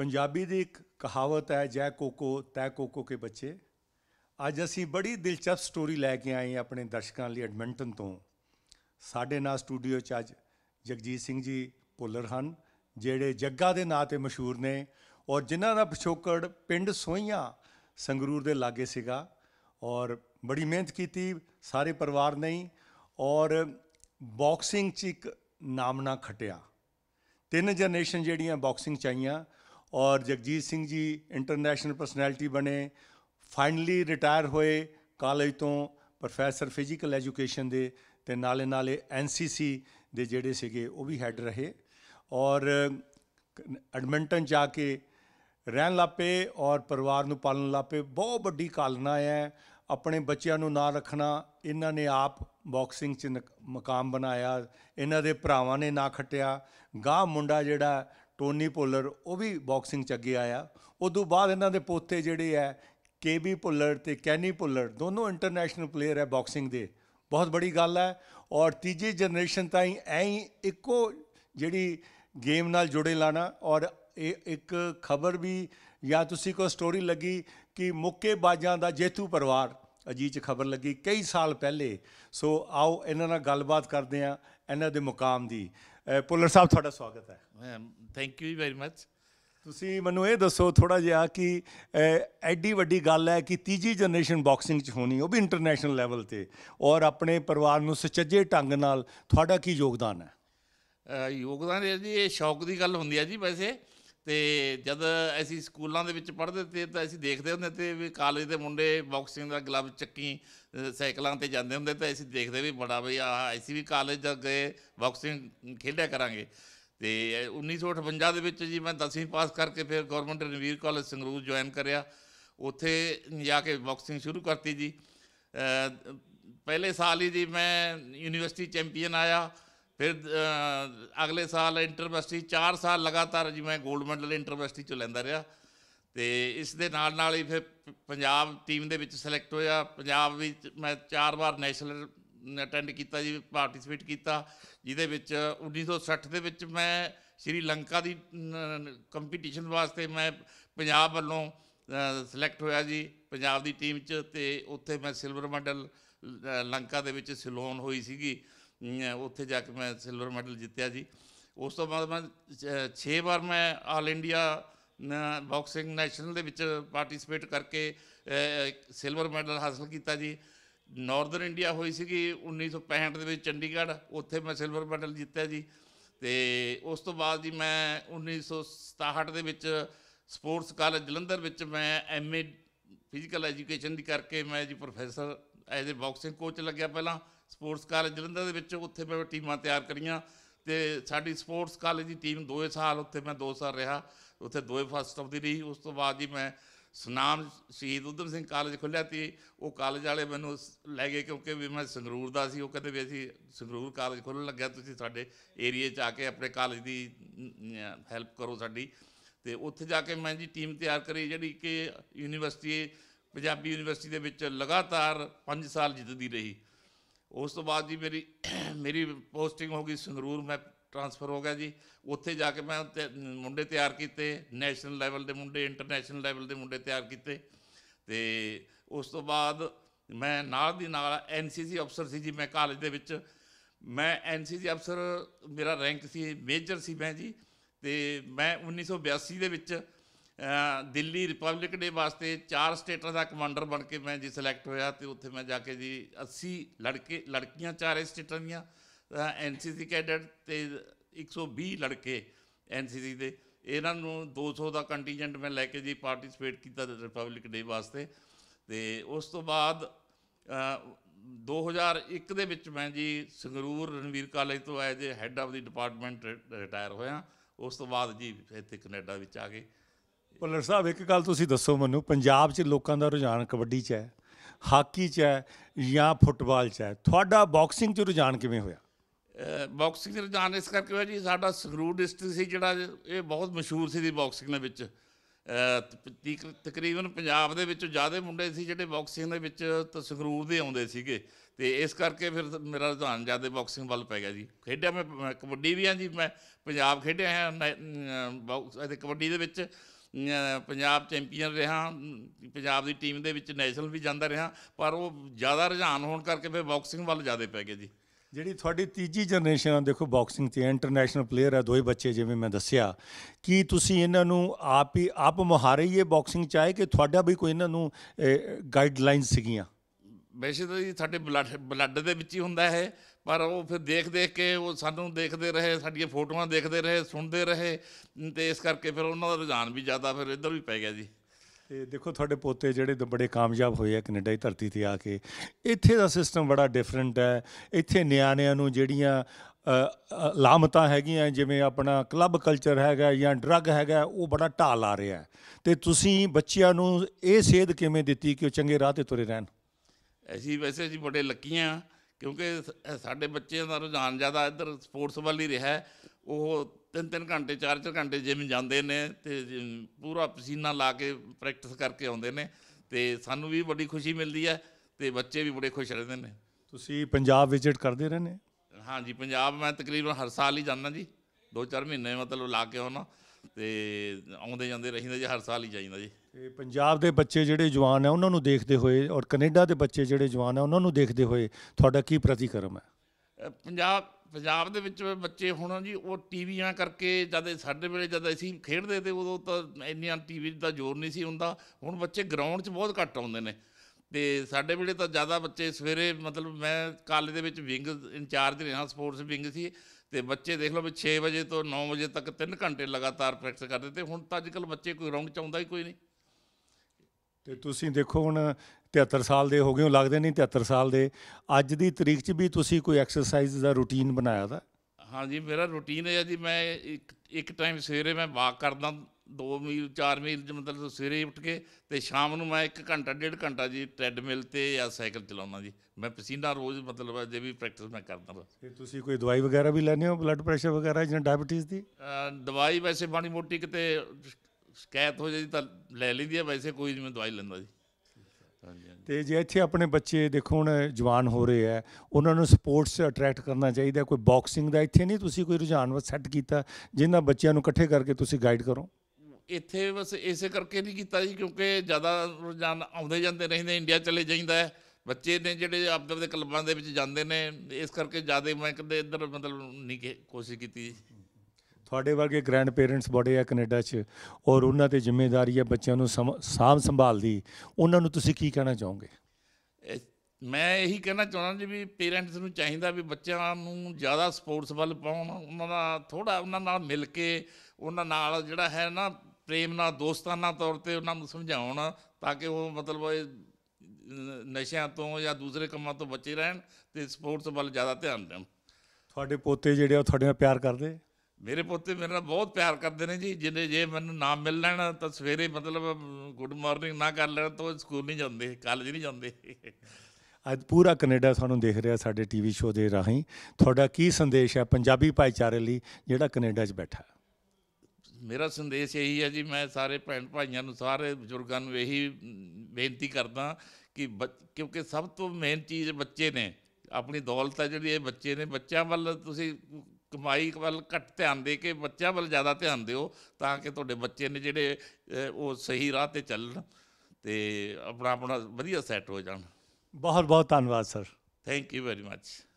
ਪੰਜਾਬੀ ਦੀ ਇੱਕ ਕਹਾਵਤ ਹੈ ਜੈ ਕੋਕੋ ਤੈ ਕੋਕੋ ਕੇ ਬੱਚੇ ਅੱਜ ਅਸੀਂ ਬੜੀ ਦਿਲਚਸਪ ਸਟੋਰੀ ਲੈ ਕੇ ਆਏ ਹਾਂ ਆਪਣੇ ਦਰਸ਼ਕਾਂ ਲਈ ਐਡਮਿੰਟਨ ਤੋਂ ਸਾਡੇ ਨਾਲ ਸਟੂਡੀਓ 'ਚ ਅੱਜ ਜਗਜੀਤ ਸਿੰਘ ਜੀ ਪੋਲਰ ਹਨ ਜਿਹੜੇ ਜੱਗਾ ਦੇ ਨਾਂ ਤੇ ਮਸ਼ਹੂਰ ਨੇ ਔਰ ਜਿਨ੍ਹਾਂ ਦਾ ਪਿਛੋਕੜ ਪਿੰਡ ਸੋਈਆਂ ਸੰਗਰੂਰ ਦੇ ਲਾਗੇ ਸੀਗਾ ਔਰ ਬੜੀ ਮਿਹਨਤ ਕੀਤੀ ਸਾਰੇ ਪਰਿਵਾਰ ਨੇ ਔਰ ਬਾਕਸਿੰਗ 'ਚ ਇੱਕ ਨਾਮਣਾ ਖਟਿਆ ਤਿੰਨ ਜਨਰੇਸ਼ਨ ਜਿਹੜੀਆਂ ਬਾਕਸਿੰਗ ਚਾਈਆਂ ਔਰ ਜਗਜੀਤ ਸਿੰਘ ਜੀ ਇੰਟਰਨੈਸ਼ਨਲ ਪਰਸਨੈਲਿਟੀ ਬਣੇ ਫਾਈਨਲੀ ਰਿਟਾਇਰ ਹੋਏ ਕਾਲਜ ਤੋਂ ਪ੍ਰੋਫੈਸਰ ਫਿਜ਼ੀਕਲ ਐਜੂਕੇਸ਼ਨ ਦੇ ਤੇ ਨਾਲੇ ਨਾਲੇ ਐਨਸੀਸੀ ਦੇ ਜਿਹੜੇ ਸੀਗੇ ਉਹ ਵੀ ਹੈਡ ਰਹੇ ਔਰ ਐਡਮਿੰਟਨ ਜਾ ਕੇ ਰਹਿਣ ਲੱਪੇ ਔਰ ਪਰਿਵਾਰ ਨੂੰ ਪਾਲਣ ਲੱਪੇ ਬਹੁਤ ਵੱਡੀ ਕਾਲਨਾ ਹੈ ਆਪਣੇ ਬੱਚਿਆਂ ਨੂੰ ਨਾਲ ਰੱਖਣਾ ਇਹਨਾਂ ਨੇ ਆਪ ਬਾਕਸਿੰਗ 'ਚ ਮਕਾਮ ਬਣਾਇਆ ਇਹਨਾਂ ਦੇ ਭਰਾਵਾਂ ਨੇ ਨਾ ਖਟਿਆ ਗਾਹ ਮੁੰਡਾ ਜਿਹੜਾ ਟੋਨੀ ਪੋਲਰ ਉਹ ਵੀ ਬਾਕਸਿੰਗ 'ਚ ਅੱਗੇ ਆਇਆ ਉਸ ਤੋਂ ਬਾਅਦ ਇਹਨਾਂ ਦੇ ਪੋਤੇ ਜਿਹੜੇ ਐ ਕੇਬੀ ਪੁੱਲਰ ਤੇ ਕੈਨੀ ਪੁੱਲਰ ਦੋਨੋਂ ਇੰਟਰਨੈਸ਼ਨਲ ਪਲੇਅਰ ਐ ਬਾਕਸਿੰਗ ਦੇ ਬਹੁਤ ਬੜੀ ਗੱਲ ਹੈ ਔਰ ਤੀਜੀ ਜਨਰੇਸ਼ਨ ਤਾਈਂ ਐਂ ਇੱਕੋ ਜਿਹੜੀ ਗੇਮ ਨਾਲ ਜੁੜੇ ਲਾਣਾ ਔਰ ਇਹ ਇੱਕ ਖਬਰ ਵੀ ਜਾਂ ਤੁਸੀਂ ਕੋ ਸਟੋਰੀ ਲੱਗੀ ਕਿ ਮੁੱਕੇਬਾਜ਼ਾਂ ਦਾ ਜੇਤੂ ਪਰਿਵਾਰ ਅਜੀਤ ਖਬਰ ਲੱਗੀ ਕਈ ਸਾਲ ਪਹਿਲੇ ਸੋ ਆਓ ਇਹਨਾਂ ਨਾਲ ਗੱਲਬਾਤ ਕਰਦੇ ਆ ਇਹਨਾਂ ਦੇ ਮੁਕਾਮ ਦੀ ਪੁੱਲਰ ਸਾਹਿਬ ਤੁਹਾਡਾ ਸਵਾਗਤ ਹੈ ਥੈਂਕ ਯੂ ਵੈਰੀ ਮੱਚ ਤੁਸੀਂ ਮੈਨੂੰ ਇਹ ਦੱਸੋ ਥੋੜਾ ਜਿਹਾ ਕਿ ਐਡੀ ਵੱਡੀ ਗੱਲ ਹੈ ਕਿ ਤੀਜੀ ਜਨਰੇਸ਼ਨ ਬਾਕਸਿੰਗ ਚ ਹੋਣੀ ਉਹ ਵੀ ਇੰਟਰਨੈਸ਼ਨਲ ਲੈਵਲ ਤੇ ਔਰ ਆਪਣੇ ਪਰਿਵਾਰ ਨੂੰ ਸੱਚੇ ਢੰਗ ਨਾਲ ਤੁਹਾਡਾ ਕੀ ਯੋਗਦਾਨ ਹੈ ਯੋਗਦਾਨ ਇਹ ਜੀ ਇਹ ਸ਼ੌਕ ਦੀ ਗੱਲ ਹੁੰਦੀ ਹੈ ਜੀ ਵੈਸੇ ਤੇ ਜਦ ਅਸੀਂ ਸਕੂਲਾਂ ਦੇ ਵਿੱਚ ਪੜ੍ਹਦੇ ਤੇ ਤਾਂ ਅਸੀਂ ਦੇਖਦੇ ਹੁੰਦੇ ਤੇ ਵੀ ਕਾਲਜ ਦੇ ਮੁੰਡੇ ਬਾਕਸਿੰਗ ਦਾ ਗਲਵ ਚੱਕੀ ਸਾਈਕਲਾਂ ਤੇ ਜਾਂਦੇ ਹੁੰਦੇ ਤਾਂ ਅਸੀਂ ਦੇਖਦੇ ਵੀ ਬੜਾ ਵੀ ਆ ਅਸੀਂ ਵੀ ਕਾਲਜ ਦਾ ਗਏ ਬਾਕਸਿੰਗ ਖੇਡਿਆ ਕਰਾਂਗੇ ਤੇ 1958 ਦੇ ਵਿੱਚ ਜੀ ਮੈਂ 10ਵੀਂ ਪਾਸ ਕਰਕੇ ਫਿਰ government Ranbir college Sangrur join ਕਰਿਆ ਉੱਥੇ ਜਾ ਕੇ ਬਾਕਸਿੰਗ ਸ਼ੁਰੂ ਕਰਤੀ ਜੀ ਪਹਿਲੇ ਸਾਲ ਹੀ ਜੀ ਮੈਂ ਯੂਨੀਵਰਸਿਟੀ ਚੈਂਪੀਅਨ ਆਇਆ ਫਿਰ ਅਗਲੇ ਸਾਲ ਇੰਟਰਵਰਸਿਟੀ 4 ਸਾਲ ਲਗਾਤਾਰ ਜੀ ਮੈਂ 골ਡ ਮੈਡਲ ਇੰਟਰਵਰਸਿਟੀ ਚ ਲੈਂਦਾ ਰਿਹਾ ਤੇ ਇਸ ਦੇ ਨਾਲ ਨਾਲ ਹੀ ਫਿਰ ਪੰਜਾਬ ਟੀਮ ਦੇ ਵਿੱਚ ਸਿਲੈਕਟ ਹੋਇਆ ਪੰਜਾਬ ਵਿੱਚ ਮੈਂ 4 ਵਾਰ ਨੈਸ਼ਨਲ ਅਟੈਂਡ ਕੀਤਾ ਜੀ ਪਾਰਟਿਸਿਪੇਟ ਕੀਤਾ ਜਿਹਦੇ ਵਿੱਚ 1960 ਦੇ ਵਿੱਚ ਮੈਂ ਲੰਕਾ ਦੀ ਕੰਪੀਟੀਸ਼ਨ ਵਾਸਤੇ ਮੈਂ ਪੰਜਾਬ ਵੱਲੋਂ ਸਿਲੈਕਟ ਹੋਇਆ ਜੀ ਪੰਜਾਬ ਦੀ ਟੀਮ 'ਚ ਤੇ ਉੱਥੇ ਮੈਂ ਸਿਲਵਰ ਮੈਡਲ ਲੰਕਾ ਦੇ ਵਿੱਚ ਸਿਲੋਨ ਹੋਈ ਸੀਗੀ ਉੱਥੇ ਜਾ ਕੇ ਮੈਂ ਸਿਲਵਰ ਮੈਡਲ ਜਿੱਤਿਆ ਜੀ ਉਸ ਤੋਂ ਬਾਅਦ ਮੈਂ 6 ਵਾਰ ਮੈਂ ਆਲ ਇੰਡੀਆ ਬਾਕਸਿੰਗ ਨੈਸ਼ਨਲ ਦੇ ਵਿੱਚ ਪਾਰਟਿਸਿਪੇਟ ਕਰਕੇ ਸਿਲਵਰ ਮੈਡਲ ਹਾਸਲ ਕੀਤਾ ਜੀ ਨਾਰਦਰਨ ਇੰਡੀਆ ਹੋਈ ਸੀਗੀ 1965 ਦੇ ਵਿੱਚ ਚੰਡੀਗੜ੍ਹ ਉੱਥੇ ਮੈਂ ਸਿਲਵਰ ਮੈਡਲ ਜਿੱਤਿਆ ਜੀ ਤੇ ਉਸ ਤੋਂ ਬਾਅਦ ਜੀ ਮੈਂ 1967 ਦੇ ਵਿੱਚ ਸਪੋਰਟਸ ਕਾਲਜ ਜਲੰਧਰ ਵਿੱਚ ਮੈਂ ਐਮਏ ਫਿਜ਼ੀਕਲ ਐਜੂਕੇਸ਼ਨ ਦੀ ਕਰਕੇ ਮੈਂ ਜੀ professor as a boxing coach ਲੱਗਿਆ ਪਹਿਲਾਂ ਸਪੋਰਟਸ ਕਾਲਜ ਜਲੰਧਰ ਦੇ ਵਿੱਚ ਉੱਥੇ ਮੈਂ ਟੀਮਾਂ ਤਿਆਰ ਕਰੀਆਂ ਤੇ ਸਾਡੀ ਸਪੋਰਟਸ ਕਾਲਜ ਦੀ ਟੀਮ 2 ਸਾਲ ਉੱਥੇ ਮੈਂ 2 ਸਾਲ ਰਿਹਾ ਉੱਥੇ ਦੋਏ ਫਸਟ ਦੀ ਰਹੀ ਉਸ ਤੋਂ ਬਾਅਦ ਜੀ ਮੈਂ ਸੁਨਾਮ ਸ਼ਹੀਦ ਉਦਮ ਸਿੰਘ ਕਾਲਜ ਖੁੱਲਿਆ ਤੇ ਉਹ ਕਾਲਜ ਵਾਲੇ ਮੈਨੂੰ ਲੈ ਗਏ ਕਿਉਂਕਿ ਵੀ ਮੈਂ ਸੰਗਰੂਰ ਦਾ ਸੀ ਉਹ ਕਹਿੰਦੇ ਵੀ ਅਸੀਂ ਸੰਗਰੂਰ ਕਾਲਜ ਖੋਲਣ ਲੱਗਿਆ ਤੁਸੀਂ ਸਾਡੇ ਏਰੀਏ 'ਚ ਆ ਕੇ ਆਪਣੇ ਕਾਲਜ ਦੀ ਹੈਲਪ ਕਰੋ ਸਾਡੀ ਤੇ ਉੱਥੇ ਜਾ ਕੇ ਮੈਂ ਜੀ ਟੀਮ ਤਿਆਰ ਕਰੀ ਜਿਹੜੀ ਕਿ ਯੂਨੀਵਰਸਿਟੀ ਪੰਜਾਬੀ ਯੂਨੀਵਰਸਿਟੀ ਦੇ ਵਿੱਚ ਲਗਾਤਾਰ 5 ਸਾਲ ਜਿੱਤਦੀ ਰਹੀ ਉਸ ਤੋਂ ਬਾਅਦ ਜੀ ਮੇਰੀ ਮੇਰੀ ਪੋਸਟਿੰਗ ਹੋ ਗਈ ਸੰਗਰੂਰ ਮੈਂ ਟਰਾਂਸਫਰ ਹੋ ਗਿਆ ਜੀ ਉੱਥੇ ਜਾ ਕੇ ਮੈਂ ਮੁੰਡੇ ਤਿਆਰ ਕੀਤੇ ਨੈਸ਼ਨਲ ਲੈਵਲ ਦੇ ਮੁੰਡੇ ਇੰਟਰਨੈਸ਼ਨਲ ਲੈਵਲ ਦੇ ਮੁੰਡੇ ਤਿਆਰ ਕੀਤੇ ਤੇ ਉਸ ਤੋਂ ਬਾਅਦ ਮੈਂ ਨਾਲ ਦੀ ਨਾਲ ਐਨਸੀਸੀ ਅਫਸਰ ਸੀ ਜੀ ਮੈਂ ਕਾਲਜ ਦੇ ਵਿੱਚ ਮੈਂ ਐਨਸੀਸੀ ਅਫਸਰ ਮੇਰਾ ਰੈਂਕ ਸੀ ਮੇਜਰ ਸੀ ਮੈਂ ਜੀ ਤੇ ਮੈਂ 1982 ਦੇ ਵਿੱਚ ਦਿੱਲੀ ਰਿਪਬਲਿਕ ਡੇ ਵਾਸਤੇ ਚਾਰ ਸਟੇਟਾਂ ਦਾ ਕਮਾਂਡਰ ਬਣ ਕੇ ਮੈਂ ਜੀ ਸਿਲੈਕਟ ਹੋਇਆ ਤੇ ਉੱਥੇ ਮੈਂ ਜਾ ਕੇ ਜੀ 80 ਲੜਕੇ ਲੜਕੀਆਂ ਚਾਰੇ ਸਟੇਟਾਂ ਦੀਆਂ ਐਨਸੀਸੀ ਕੈਡਟ ਤੇ 120 ਲੜਕੇ ਐਨਸੀਸੀ ਦੇ ਇਹਨਾਂ ਨੂੰ 200 ਦਾ ਕੰਟੀਜੈਂਟ ਮੈਂ ਲੈ ਕੇ ਜੀ ਪਾਰਟਿਸਿਪੇਟ ਕੀਤਾ ਰਿਪਬਲਿਕ ਡੇ ਵਾਸਤੇ ਤੇ ਉਸ ਤੋਂ ਬਾਅਦ 2001 ਦੇ ਵਿੱਚ ਮੈਂ ਜੀ ਸੰਗਰੂਰ ਰਣਵੀਰ ਕਾਲਜ ਤੋਂ as head of the department retire ਹੋਇਆ ਉਸ ਤੋਂ ਬਾਅਦ ਜੀ ਇੱਥੇ ਕੈਨੇਡਾ ਵਿੱਚ ਆ ਗਏ ਭੁੱਲਰ ਸਾਹਿਬ ਇੱਕ ਗੱਲ ਤੁਸੀਂ ਦੱਸੋ ਮੈਨੂੰ ਪੰਜਾਬ 'ਚ ਲੋਕਾਂ ਦਾ ਰੁਝਾਨ ਕਬੱਡੀ 'ਚ ਹੈ ਹਾਕੀ 'ਚ ਹੈ ਜਾਂ ਫੁੱਟਬਾਲ 'ਚ ਹੈ ਤੁਹਾਡਾ ਬਾਕਸਿੰਗ 'ਚ ਰੁਝਾਨ ਕਿਵੇਂ ਹੋਇਆ ਬਾਕਸਿੰਗ ਦੇ ਰੁਝਾਨ ਇਸ ਕਰਕੇ ਹੋਇਆ ਜੀ ਸਾਡਾ ਸੰਗਰੂਰ ਡਿਸਟ੍ਰਿਕਟ ਸੀ ਜਿਹੜਾ ਇਹ ਬਹੁਤ ਮਸ਼ਹੂਰ ਸੀ ਦੀ ਬਾਕਸਿੰਗ ਦੇ ਵਿੱਚ ਤਕਰੀਬਨ ਪੰਜਾਬ ਦੇ ਵਿੱਚ ਜ਼ਿਆਦਾ ਮੁੰਡੇ ਸੀ ਜਿਹੜੇ ਬਾਕਸਿੰਗ ਦੇ ਵਿੱਚ ਸੰਗਰੂਰ ਦੇ ਆਉਂਦੇ ਸੀਗੇ ਤੇ ਇਸ ਕਰਕੇ ਫਿਰ ਮੇਰਾ ਰੁਝਾਨ ਜ਼ਿਆਦਾ ਬਾਕਸਿੰਗ ਵੱਲ ਪੈ ਗਿਆ ਜੀ ਖੇਡਿਆ ਮੈਂ ਕਬੱਡੀ ਵੀ ਆ ਜੀ ਮੈਂ ਪੰਜਾਬ ਖੇਡਿਆ ਹਾਂ ਬਾਕਸ ਕਬੱਡੀ ਦੇ ਵਿੱਚ ਪੰਜਾਬ ਚੈਂਪੀਅਨ ਰਿਹਾ ਪੰਜਾਬ ਦੀ ਟੀਮ ਦੇ ਵਿੱਚ ਨੈਸ਼ਨਲ ਵੀ ਜਾਂਦਾ ਰਿਹਾ ਪਰ ਉਹ ਜ਼ਿਆਦਾ ਰੁਝਾਨ ਹੋਣ ਕਰਕੇ ਫਿਰ ਬਾਕਸਿੰਗ ਵੱਲ ਜ਼ਿਆਦਾ ਪੈ ਗਿਆ ਜੀ ਜਿਹੜੀ ਤੁਹਾਡੀ ਤੀਜੀ ਜਨਰੇਸ਼ਨ ਆ ਦੇਖੋ ਬਾਕਸਿੰਗ ਤੇ ਇੰਟਰਨੈਸ਼ਨਲ ਪਲੇਅਰ ਆ ਦੋਏ ਬੱਚੇ ਜਿਵੇਂ ਮੈਂ ਦੱਸਿਆ ਕੀ ਤੁਸੀਂ ਇਹਨਾਂ ਨੂੰ ਆਪ ਹੀ ਆਪ ਮੁਹਾਰਈਏ ਬਾਕਸਿੰਗ ਚਾਹੇ ਕਿ ਤੁਹਾਡਾ ਵੀ ਕੋਈ ਇਹਨਾਂ ਨੂੰ ਗਾਈਡਲਾਈਨ ਸਿਗੀਆਂ ਵੈਸੇ ਤਾਂ ਜੀ ਸਾਡੇ ਬਲੱਡ ਬਲੱਡ ਦੇ ਵਿੱਚ ਹੀ ਹੁੰਦਾ ਹੈ ਪਰ ਉਹ ਫਿਰ ਦੇਖ ਦੇਖ ਕੇ ਉਹ ਸਾਨੂੰ ਦੇਖਦੇ ਰਹੇ ਸਾਡੀਆਂ ਫੋਟੋਆਂ ਦੇਖਦੇ ਰਹੇ ਸੁਣਦੇ ਰਹੇ ਤੇ ਇਸ ਕਰਕੇ ਫਿਰ ਉਹਨਾਂ ਦਾ ਰੁਝਾਨ ਵੀ ਜ਼ਿਆਦਾ ਫਿਰ ਇੱਧਰ ਵੀ ਪੈ ਗਿਆ ਜੀ ਤੇ ਦੇਖੋ ਤੁਹਾਡੇ ਪੋਤੇ ਜਿਹੜੇ ਬੜੇ ਕਾਮਯਾਬ ਹੋਏ ਆ ਕੈਨੇਡਾ ਦੀ ਧਰਤੀ ਤੇ ਆ ਕੇ ਇੱਥੇ ਦਾ ਸਿਸਟਮ ਬੜਾ ਡਿਫਰੈਂਟ ਹੈ ਇੱਥੇ ਨਿਆਣਿਆਂ ਨੂੰ ਜਿਹੜੀਆਂ ਲਾਮਤਾ ਹੈਗੀਆਂ ਜਿਵੇਂ ਆਪਣਾ ਕਲੱਬ ਕਲਚਰ ਹੈਗਾ ਜਾਂ ਡਰੱਗ ਹੈਗਾ ਉਹ ਬੜਾ ਢਾਲ ਆ ਰਿਹਾ ਤੇ ਤੁਸੀਂ ਬੱਚਿਆਂ ਨੂੰ ਇਹ ਸੇਧ ਕਿਵੇਂ ਦਿੱਤੀ ਕਿ ਉਹ ਚੰਗੇ ਰਾਹ ਤੇ ਤੁਰੇ ਰਹਿਣ ਅਸੀਂ ਵੈਸੇ ਜੀ ਬੜੇ ਲੱਕੀਆਂ ਕਿਉਂਕਿ ਸਾਡੇ ਬੱਚਿਆਂ ਦਾ ਰੁਝਾਨ ਜ਼ਿਆਦਾ ਇੱਧਰ ਸਪੋਰਟਸ ਵੱਲ ਹੀ ਰਿਹਾ ਉਹ ਤਿੰਨ-ਤਿੰਨ ਘੰਟੇ ਚਾਰ-ਚਾਰ ਘੰਟੇ ਜਿਮ ਜਾਂਦੇ ਨੇ ਤੇ ਪੂਰਾ ਪਸੀਨਾ ਲਾ ਕੇ ਪ੍ਰੈਕਟਿਸ ਕਰਕੇ ਆਉਂਦੇ ਨੇ ਤੇ ਸਾਨੂੰ ਵੀ ਬੜੀ ਖੁਸ਼ੀ ਮਿਲਦੀ ਹੈ ਤੇ ਬੱਚੇ ਵੀ ਬੜੇ ਖੁਸ਼ ਰਹਿੰਦੇ ਨੇ ਤੁਸੀਂ ਪੰਜਾਬ ਵਿਜ਼ਿਟ ਕਰਦੇ ਰਹਿੰਦੇ ਹਾਂਜੀ ਪੰਜਾਬ ਮੈਂ ਤਕਰੀਬਨ ਹਰ ਸਾਲ ਹੀ ਜਾਂਦਾ ਜੀ 2-4 ਮਹੀਨੇ ਮਤਲਬ ਲਾ ਕੇ ਆਉਣਾ ਤੇ ਆਉਂਦੇ ਜਾਂਦੇ ਰਹਿੰਦੇ ਜੀ ਹਰ ਸਾਲ ਹੀ ਜਾਈਦਾ ਜੀ ਤੇ ਪੰਜਾਬ ਦੇ ਬੱਚੇ ਜਿਹੜੇ ਜਵਾਨ ਆ ਉਹਨਾਂ ਨੂੰ ਦੇਖਦੇ ਹੋਏ ਔਰ ਕੈਨੇਡਾ ਦੇ ਬੱਚੇ ਜਿਹੜੇ ਜਵਾਨ ਆ ਉਹਨਾਂ ਨੂੰ ਦੇਖਦੇ ਹੋਏ ਤੁਹਾਡਾ ਕੀ ਪ੍ਰਤੀਕਰਮ ਹੈ ਪੰਜਾਬ ਪੰਜਾਬ ਦੇ ਵਿੱਚ ਬੱਚੇ ਹੁਣ ਜੀ ਉਹ ਟੀਵੀਆਂ ਕਰਕੇ ਜਦ ਸਾਡੇ ਵੇਲੇ ਜਦ ਅਸੀਂ ਖੇਡਦੇ ਤੇ ਉਦੋਂ ਤਾਂ ਇੰਨੀਆਂ ਟੀਵੀ ਦਾ ਜ਼ੋਰ ਨਹੀਂ ਸੀ ਹੁੰਦਾ ਹੁਣ ਬੱਚੇ ਗਰਾਊਂਡ 'ਚ ਬਹੁਤ ਘੱਟ ਆਉਂਦੇ ਨੇ ਤੇ ਸਾਡੇ ਵੇਲੇ ਤਾਂ ਜ਼ਿਆਦਾ ਬੱਚੇ ਸਵੇਰੇ ਮਤਲਬ ਮੈਂ ਕਾਲਜ ਦੇ ਵਿੱਚ ਵਿੰਗ ਇੰਚਾਰਜ ਰਿਹਾ ਸਪੋਰਟਸ ਵਿੰਗ ਸੀ ਤੇ ਬੱਚੇ ਦੇਖ ਲਓ ਵੀ 6 ਵਜੇ ਤੋਂ 9 ਵਜੇ ਤੱਕ 3 ਘੰਟੇ ਲਗਾਤਾਰ ਪ੍ਰੈਕਟਿਸ ਕਰਦੇ ਤੇ ਹੁਣ ਤਾਂ ਅੱਜਕੱਲ ਬੱਚੇ ਕੋਈ ਗਰਾਊਂਡ 'ਚ ਆਉਂਦਾ ਹੀ ਕੋਈ ਨਹੀਂ ਤੇ ਤੁਸੀਂ ਦੇਖੋ ਹੁਣ 73 ਸਾਲ ਦੇ ਹੋ ਗਏ ਹੋ ਲੱਗਦੇ ਨਹੀਂ 73 ਸਾਲ ਦੇ ਅੱਜ ਦੀ ਤਰੀਕ 'ਚ ਵੀ ਤੁਸੀਂ ਕੋਈ ਐਕਸਰਸਾਈਜ਼ ਦਾ ਰੂਟੀਨ ਬਣਾਇਆ ਦਾ ਹਾਂਜੀ ਮੇਰਾ ਰੂਟੀਨ ਹੈ ਜੀ ਮੈਂ ਇੱਕ ਇੱਕ ਟਾਈਮ ਸਵੇਰੇ ਮੈਂ ਵਾਕ ਕਰਦਾ 2 ਮੀਲ 4 ਮੀਲ ਮਤਲਬ ਸਵੇਰੇ ਉੱਠ ਕੇ ਤੇ ਸ਼ਾਮ ਨੂੰ ਮੈਂ 1 ਘੰਟਾ ਡੇਢ ਘੰਟਾ ਜੀ ਟ੍ਰੈਡਮਿਲ ਤੇ ਜਾਂ ਸਾਈਕਲ ਚਲਾਉਣਾ ਜੀ ਮੈਂ ਪਸੀਨਾ ਰੋਜ਼ ਮਤਲਬ ਜੇ ਵੀ ਪ੍ਰੈਕਟਿਸ ਮੈਂ ਕਰਦਾ ਬਸ ਤੇ ਤੁਸੀਂ ਕੋਈ ਦਵਾਈ ਵਗੈਰਾ ਵੀ ਲੈਂਦੇ ਹੋ ਬਲੱਡ ਪ੍ਰੈਸ਼ਰ ਵਗੈਰਾ ਜਾਂ ਡਾਇਬੀਟੀਜ਼ ਦੀ ਦਵਾਈ ਵੈਸੇ ਬਾਣੀ ਮੋਟੀ ਕਿਤੇ ਸ਼ਿਕਾਇਤ ਹੋ ਜੇ ਤਾਂ ਲੈ ਲਈਦੀ ਹੈ ਵੈਸੇ ਕੋਈ ਨਹੀਂ ਮੈਂ ਦਵਾਈ ਲੈਂਦਾ ਜੀ ਤੇ ਜੇ ਇੱਥੇ ਆਪਣੇ ਬੱਚੇ ਦੇਖੋ ਹੁਣ ਜਵਾਨ ਹੋ ਰਹੇ ਆ ਉਹਨਾਂ ਨੂੰ ਸਪੋਰਟਸ ਅਟਰੈਕਟ ਕਰਨਾ ਚਾਹੀਦਾ ਕੋਈ ਬਾਕਸਿੰਗ ਦਾ ਇੱਥੇ ਨਹੀਂ ਤੁਸੀਂ ਕੋਈ ਰੁਝਾਨ ਵਾ ਸੈੱਟ ਕੀਤਾ ਜਿਨ੍ਹਾਂ ਬੱਚਿਆਂ ਨੂੰ ਇਕੱਠੇ ਕਰਕੇ ਤੁਸੀਂ ਗਾਈਡ ਕਰੋ ਇੱਥੇ ਬਸ ਇਸੇ ਕਰਕੇ ਨਹੀਂ ਕੀਤਾ ਜੀ ਕਿਉਂਕਿ ਜ਼ਿਆਦਾ ਰੁਝਾਨ ਆਉਂਦੇ ਜਾਂਦੇ ਰਹਿੰਦੇ ਇੰਡੀਆ ਚਲੇ ਜਾਂਦਾ ਬੱਚੇ ਨੇ ਜਿਹੜੇ ਆਪਦੇ ਕਲੱਬਾਂ ਦੇ ਵਿੱਚ ਜਾਂਦੇ ਨੇ ਇਸ ਕਰਕੇ ਜ਼ਿਆਦਾ ਮੈਂ ਕਦੇ ਇੱਧਰ ਮਤਲਬ ਨਹੀਂ ਕੋਸ਼ਿਸ਼ ਕੀਤੀ ਤੁਹਾਡੇ ਵਰਗੇ ਗ੍ਰੈਂਡ ਪੇਰੈਂਟਸ ਬੜੇ ਆ ਕੈਨੇਡਾ 'ਚ ਔਰ ਉਹਨਾਂ ਤੇ ਜ਼ਿੰਮੇਵਾਰੀ ਹੈ ਬੱਚਿਆਂ ਨੂੰ ਸਾਂਭ ਸੰਭਾਲ ਦੀ ਉਹਨਾਂ ਨੂੰ ਤੁਸੀਂ ਕੀ ਕਹਿਣਾ ਚਾਹੋਗੇ ਮੈਂ ਇਹੀ ਕਹਿਣਾ ਚਾਹਣਾ ਜੀ ਵੀ ਪੇਰੈਂਟਸ ਨੂੰ ਚਾਹੀਦਾ ਵੀ ਬੱਚਿਆਂ ਨੂੰ ਜ਼ਿਆਦਾ ਸਪੋਰਟਸ ਵੱਲ ਪਾਉਣ ਉਹਨਾਂ ਦਾ ਥੋੜਾ ਉਹਨਾਂ ਨਾਲ ਮਿਲ ਕੇ ਉਹਨਾਂ ਨਾਲ ਜਿਹੜਾ ਹੈ ਨਾ ਪ੍ਰੇਮ ਨਾਲ ਦੋਸਤਾਨਾ ਤੌਰ ਤੇ ਉਹਨਾਂ ਨੂੰ ਸਮਝਾਉਣ ਤਾਂ ਕਿ ਉਹ ਮਤਲਬ ਨਸ਼ਿਆਂ ਤੋਂ ਜਾਂ ਦੂਸਰੇ ਕੰਮਾਂ ਤੋਂ ਬਚੇ ਰਹਿਣ ਤੇ ਸਪੋਰਟਸ ਵੱਲ ਜ਼ਿਆਦਾ ਧਿਆਨ ਦੇਣ ਤੁਹਾਡੇ ਪੋਤੇ ਜਿਹੜੇ ਆ ਤੁਹਾਡੇ ਨਾਲ ਪਿਆਰ ਕਰਦੇ ਮੇਰੇ ਪੋਤੇ ਮੇਰੇ ਨਾਲ ਬਹੁਤ ਪਿਆਰ ਕਰਦੇ ਨੇ ਜੀ ਜਿੰਨੇ ਜੇ ਮੈਨੂੰ ਨਾਮ ਮਿਲ ਲੈਣ ਤਾਂ ਸਵੇਰੇ ਮਤਲਬ ਗੁੱਡ ਮਾਰਨਿੰਗ ਨਾ ਕਰ ਲੈਣ ਤਾਂ ਸਕੂਲ ਨਹੀਂ ਜਾਂਦੇ ਕਾਲਜ ਨਹੀਂ ਜਾਂਦੇ ਅੱਜ ਪੂਰਾ ਕੈਨੇਡਾ ਸਾਨੂੰ ਦੇਖ ਰਿਹਾ ਸਾਡੇ ਟੀਵੀ ਸ਼ੋਅ ਦੇ ਰਾਹੀਂ ਤੁਹਾਡਾ ਕੀ ਸੰਦੇਸ਼ ਹੈ ਪੰਜਾਬੀ ਭਾਈਚਾਰੇ ਲਈ ਜਿਹੜਾ ਕੈਨੇਡਾ 'ਚ ਬੈਠਾ ਹੈ ਮੇਰਾ ਸੰਦੇਸ਼ ਇਹੀ ਹੈ ਜੀ ਮੈਂ ਸਾਰੇ ਭੈਣ ਭਾਈਆਂ ਨੂੰ ਸਾਰੇ ਬਜ਼ੁਰਗਾਂ ਨੂੰ ਇਹੀ ਬੇਨਤੀ ਕਰਦਾ ਕਿ ਕਿਉਂਕਿ ਸਭ ਤੋਂ ਮੇਨ ਚੀਜ਼ ਬੱਚੇ ਨੇ ਆਪਣੀ ਦੌਲਤ ਹੈ ਜਿਹੜੀ ਇਹ ਬੱਚੇ ਨੇ ਬੱਚਿਆਂ ਵੱਲ ਤੁਸੀਂ ਕਮਾਈ ਵੱਲ ਘੱਟ ਧਿਆਨ ਦੇ ਕੇ ਬੱਚਿਆਂ ਵੱਲ ਜ਼ਿਆਦਾ ਧਿਆਨ ਦਿਓ ਤਾਂ ਕਿ ਤੁਹਾਡੇ ਬੱਚੇ ਨੇ ਜਿਹੜੇ ਉਹ ਸਹੀ ਰਾਹ ਤੇ ਚੱਲਣ ਤੇ ਆਪਣਾ ਆਪਣਾ ਵਧੀਆ ਸੈੱਟ ਹੋ ਜਾਣ ਬਹੁਤ ਬਹੁਤ ਧੰਨਵਾਦ sir thank you very much